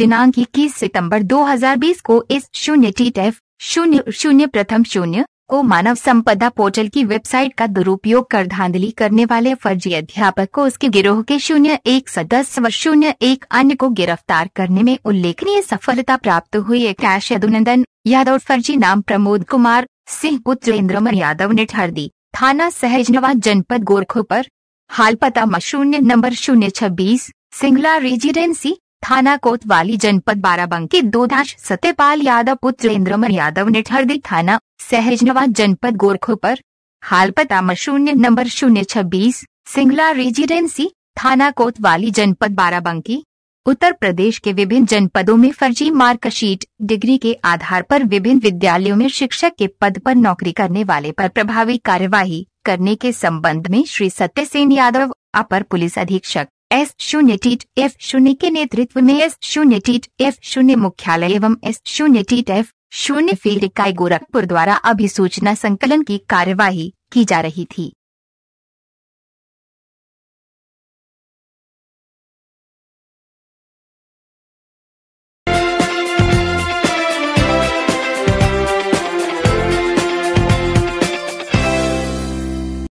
दिनांक इक्कीस सितंबर 2020 को इस शून्य टी टेफ शून्य शून्य प्रथम शून्य को मानव संपदा पोर्टल की वेबसाइट का दुरुपयोग कर धांधली करने वाले फर्जी अध्यापक को उसके गिरोह के शून्य एक सदस्य व शून्य एक अन्य को गिरफ्तार करने में उल्लेखनीय सफलता प्राप्त हुई है कैश यदुनंदन यादव फर्जी नाम प्रमोद कुमार सिंह पुत्र इंद्रमन यादव ने ठहर दी थाना सहजनवा जनपद गोरखो पर हाल पता मशून्य नंबर शून्य छब्बीस सिंगला रेजिडेंसी थाना कोतवाली जनपद बाराबंकी दाश सत्यपाल यादव पुत्र इंद्रमन यादव ने ठरदी थाना सहजनवा जनपद गोरखो पर हाल पता शून्य नंबर शून्य छब्बीस सिंगला रेजिडेंसी थाना कोतवाली जनपद बाराबंकी उत्तर प्रदेश के विभिन्न जनपदों में फर्जी मार्कशीट डिग्री के आधार पर विभिन्न विद्यालयों में शिक्षक के पद पर नौकरी करने वाले पर प्रभावी कार्यवाही करने के संबंध में श्री सत्यसेन यादव अपर पुलिस अधीक्षक एस शून्य टीट एफ शून्य के नेतृत्व में एस शून्य टीट एफ शून्य मुख्यालय एवं एस शून्य टीट एफ शून्य फील्ड इकाई गोरखपुर द्वारा अभिसूचना संकलन की कार्यवाही की जा रही थी